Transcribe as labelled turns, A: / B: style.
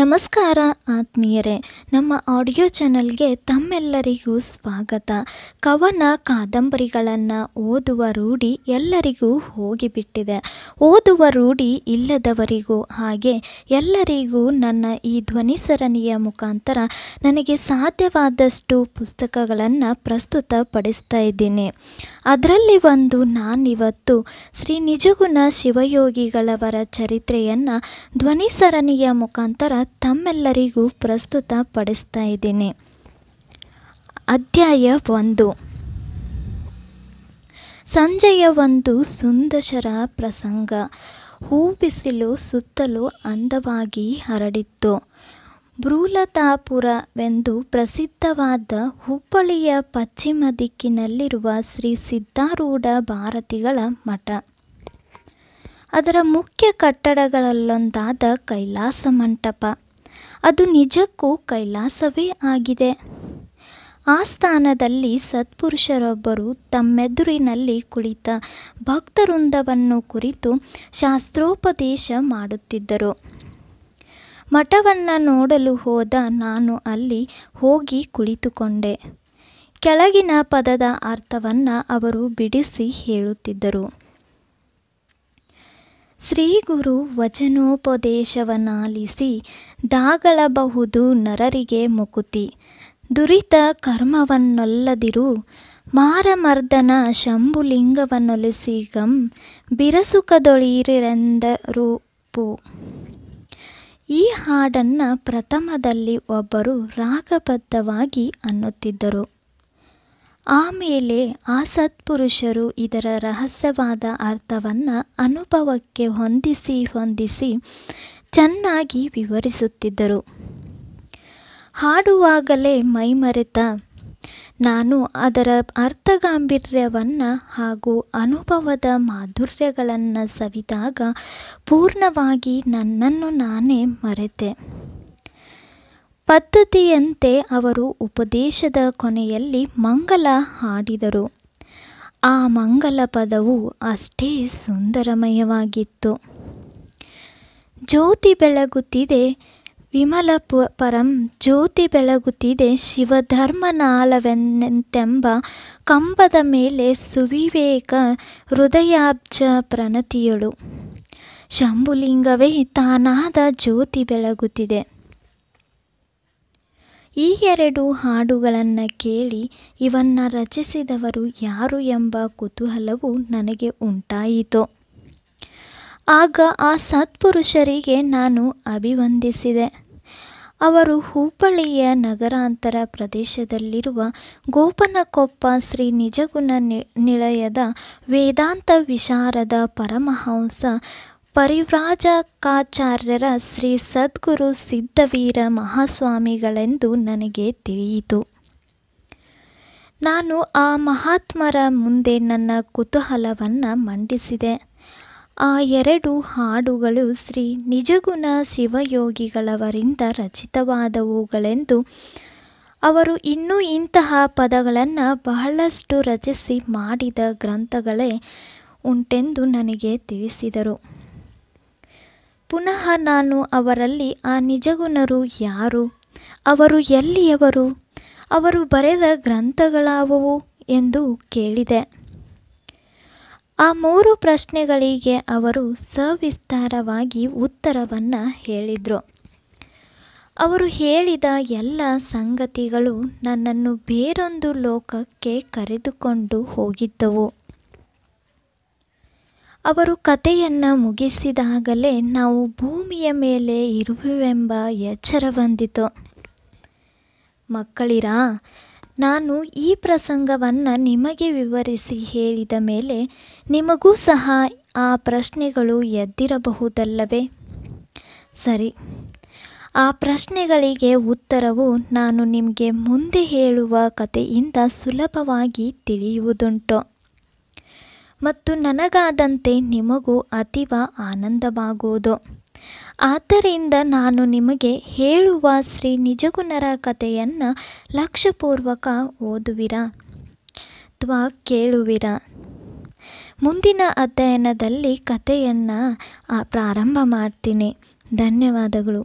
A: ನಮಸ್ಕಾರ ಆತ್ಮೀಯರೇ ನಮ್ಮ ಆಡಿಯೋ ಚಾನಲ್ಗೆ ತಮ್ಮೆಲ್ಲರಿಗೂ ಸ್ವಾಗತ ಕವನ ಕಾದಂಬರಿಗಳನ್ನು ಓದುವ ರೂಢಿ ಎಲ್ಲರಿಗೂ ಹೋಗಿಬಿಟ್ಟಿದೆ ಓದುವ ರೂಢಿ ಇಲ್ಲದವರಿಗೂ ಹಾಗೆ ಎಲ್ಲರಿಗೂ ನನ್ನ ಈ ಧ್ವನಿ ಸರಣಿಯ ಮುಖಾಂತರ ನನಗೆ ಸಾಧ್ಯವಾದಷ್ಟು ಪುಸ್ತಕಗಳನ್ನು ಪ್ರಸ್ತುತ ಪಡಿಸ್ತಾ ಇದ್ದೀನಿ ಅದರಲ್ಲಿ ಒಂದು ನಾನಿವತ್ತು ಶ್ರೀ ನಿಜಗುಣ ಶಿವಯೋಗಿಗಳವರ ಚರಿತ್ರೆಯನ್ನು ಧ್ವನಿ ಸರಣಿಯ ಮುಖಾಂತರ ತಮ್ಮೆಲ್ಲರಿಗೂ ಪ್ರಸ್ತುತ ಪಡಿಸ್ತಾ ಇದ್ದೀನಿ ಅಧ್ಯಾಯ ಒಂದು ಸಂಜೆಯ ಒಂದು ಸುಂದರ ಪ್ರಸಂಗ ಹೂ ಬಿಸಿಲು ಸುತ್ತಲೂ ಅಂದವಾಗಿ ಹರಡಿತ್ತು ಬ್ರೂಲತಾಪುರವೆಂದು ಪ್ರಸಿದ್ಧವಾದ ಹುಬ್ಬಳ್ಳಿಯ ಪಶ್ಚಿಮ ದಿಕ್ಕಿನಲ್ಲಿರುವ ಶ್ರೀ ಸಿದ್ಧಾರೂಢ ಭಾರತಿಗಳ ಮಠ ಅದರ ಮುಖ್ಯ ಕಟ್ಟಡಗಳಲ್ಲೊಂದಾದ ಕೈಲಾಸ ಮಂಟಪ ಅದು ನಿಜಕ್ಕೂ ಕೈಲಾಸವೇ ಆಗಿದೆ ಆ ಸ್ಥಾನದಲ್ಲಿ ಸತ್ಪುರುಷರೊಬ್ಬರು ತಮ್ಮೆದುರಿನಲ್ಲಿ ಕುಳಿತ ಭಕ್ತವೃಂದವನ್ನು ಕುರಿತು ಶಾಸ್ತ್ರೋಪದೇಶ ಮಾಡುತ್ತಿದ್ದರು ಮಠವನ್ನು ನೋಡಲು ಹೋದ ನಾನು ಅಲ್ಲಿ ಹೋಗಿ ಕುಳಿತುಕೊಂಡೆ ಕೆಳಗಿನ ಪದದ ಅರ್ಥವನ್ನು ಅವರು ಬಿಡಿಸಿ ಹೇಳುತ್ತಿದ್ದರು ಶ್ರೀಗುರು ವಚನೋಪದೇಶವನಾಲಿಸಿ ದಾಗಳಬಹುದು ನರರಿಗೆ ಮುಕುತಿ ದುರಿತ ಕರ್ಮವನ್ನೊಲ್ಲದಿರು ಮಾರಮರ್ದನ ಶಂಭುಲಿಂಗವನ್ನೊಲಿಸಿ ಗಂ ಬಿರಸುಕದೊಳೀರೆಂದರು ಪು ಈ ಹಾಡನ್ನು ಪ್ರಥಮದಲ್ಲಿ ಒಬ್ಬರು ರಾಗಬದ್ಧವಾಗಿ ಅನ್ನುತ್ತಿದ್ದರು ಆಮೇಲೆ ಆ ಸತ್ಪುರುಷರು ಇದರ ರಹಸ್ಯವಾದ ಅರ್ಥವನ್ನು ಅನುಭವಕ್ಕೆ ಹೊಂದಿಸಿ ಹೊಂದಿಸಿ ಚೆನ್ನಾಗಿ ವಿವರಿಸುತ್ತಿದ್ದರು ಹಾಡುವಾಗಲೇ ಮೈಮರೆತ ನಾನು ಅದರ ಅರ್ಥಗಾಂಭೀರ್ಯವನ್ನು ಹಾಗೂ ಅನುಭವದ ಮಾಧುರ್ಯಗಳನ್ನು ಸವಿದಾಗ ಪೂರ್ಣವಾಗಿ ನನ್ನನ್ನು ನಾನೇ ಮರೆತೆ ಪದ್ಧತಿಯಂತೆ ಅವರು ಉಪದೇಶದ ಕೊನೆಯಲ್ಲಿ ಮಂಗಲ ಹಾಡಿದರು ಆ ಮಂಗಲ ಪದವು ಅಷ್ಟೇ ಸುಂದರಮಯವಾಗಿತ್ತು ಜ್ಯೋತಿ ಬೆಳಗುತ್ತಿದೆ ವಿಮಲ ಪರಂ ಜ್ಯೋತಿ ಬೆಳಗುತ್ತಿದೆ ಶಿವಧರ್ಮನಾಳವೆಂತೆಂಬ ಕಂಬದ ಮೇಲೆ ಸುವಿವೇಕ ಹೃದಯಾಬ್ಜ ಪ್ರಣತಿಯಳು ಶಂಭುಲಿಂಗವೇ ತಾನಾದ ಜ್ಯೋತಿ ಬೆಳಗುತ್ತಿದೆ ಈ ಎರಡು ಹಾಡುಗಳನ್ನು ಕೇಳಿ ಇವನ್ನು ರಚಿಸಿದವರು ಯಾರು ಎಂಬ ಕುತೂಹಲವು ನನಗೆ ಉಂಟಾಯಿತು ಆಗ ಆ ಸತ್ಪುರುಷರಿಗೆ ನಾನು ಅಭಿವಂದಿಸಿದೆ ಅವರು ಹುಬ್ಬಳ್ಳಿಯ ನಗರಾಂತರ ಪ್ರದೇಶದಲ್ಲಿರುವ ಗೋಪನಕೊಪ್ಪ ಶ್ರೀ ನಿಜಗುಣ ನಿಲಯದ ವೇದಾಂತ ವಿಶಾರದ ಪರಮಹಂಸ ಪರಿವ್ರಾಜಕಾಚಾರ್ಯರ ಶ್ರೀ ಸದ್ಗುರು ಸಿದ್ಧವೀರ ಮಹಾಸ್ವಾಮಿಗಳೆಂದು ನನಗೆ ತಿಳಿಯಿತು ನಾನು ಆ ಮಹಾತ್ಮರ ಮುಂದೆ ನನ್ನ ಕುತೂಹಲವನ್ನು ಮಂಡಿಸಿದೆ ಆ ಎರಡು ಹಾಡುಗಳು ಶ್ರೀ ನಿಜಗುಣ ಶಿವಯೋಗಿಗಳವರಿಂದ ರಚಿತವಾದವುಗಳೆಂದು ಅವರು ಇನ್ನೂ ಇಂತಹ ಪದಗಳನ್ನು ಬಹಳಷ್ಟು ರಚಿಸಿ ಮಾಡಿದ ಗ್ರಂಥಗಳೇ ಉಂಟೆಂದು ನನಗೆ ತಿಳಿಸಿದರು ಪುನಃ ನಾನು ಅವರಲ್ಲಿ ಆ ನಿಜಗುಣರು ಯಾರು ಅವರು ಎಲ್ಲಿಯವರು ಅವರು ಬರೆದ ಗ್ರಂಥಗಳಾವುವು ಎಂದು ಕೇಳಿದೆ ಆ ಮೂರು ಪ್ರಶ್ನೆಗಳಿಗೆ ಅವರು ಸವಿಸ್ತಾರವಾಗಿ ಉತ್ತರವನ್ನು ಹೇಳಿದರು ಅವರು ಹೇಳಿದ ಎಲ್ಲ ಸಂಗತಿಗಳು ನನ್ನನ್ನು ಬೇರೊಂದು ಲೋಕಕ್ಕೆ ಕರೆದುಕೊಂಡು ಹೋಗಿದ್ದವು ಅವರು ಕಥೆಯನ್ನು ಮುಗಿಸಿದಾಗಲೇ ನಾವು ಭೂಮಿಯ ಮೇಲೆ ಇರುವೆವೆಂಬ ಎಚ್ಚರ ಬಂದಿತು ಮಕ್ಕಳಿರಾ ನಾನು ಈ ಪ್ರಸಂಗವನ್ನು ನಿಮಗೆ ವಿವರಿಸಿ ಹೇಳಿದ ಮೇಲೆ ನಿಮಗೂ ಸಹ ಆ ಪ್ರಶ್ನೆಗಳು ಎದ್ದಿರಬಹುದಲ್ಲವೇ ಸರಿ ಆ ಪ್ರಶ್ನೆಗಳಿಗೆ ಉತ್ತರವು ನಾನು ನಿಮಗೆ ಮುಂದೆ ಹೇಳುವ ಕಥೆಯಿಂದ ಸುಲಭವಾಗಿ ತಿಳಿಯುವುದುಂಟು ಮತ್ತು ನನಗಾದಂತೆ ನಿಮಗೂ ಅತೀವ ಆನಂದವಾಗುವುದು ಆದ್ದರಿಂದ ನಾನು ನಿಮಗೆ ಹೇಳುವ ಶ್ರೀ ನಿಜಗುನರ ಕಥೆಯನ್ನು ಲಕ್ಷಪೂರ್ವಕ ಓದುವಿರ ಅಥವಾ ಕೇಳುವಿರ ಮುಂದಿನ ಅಧ್ಯಯನದಲ್ಲಿ ಕಥೆಯನ್ನು ಪ್ರಾರಂಭ ಮಾಡ್ತೀನಿ ಧನ್ಯವಾದಗಳು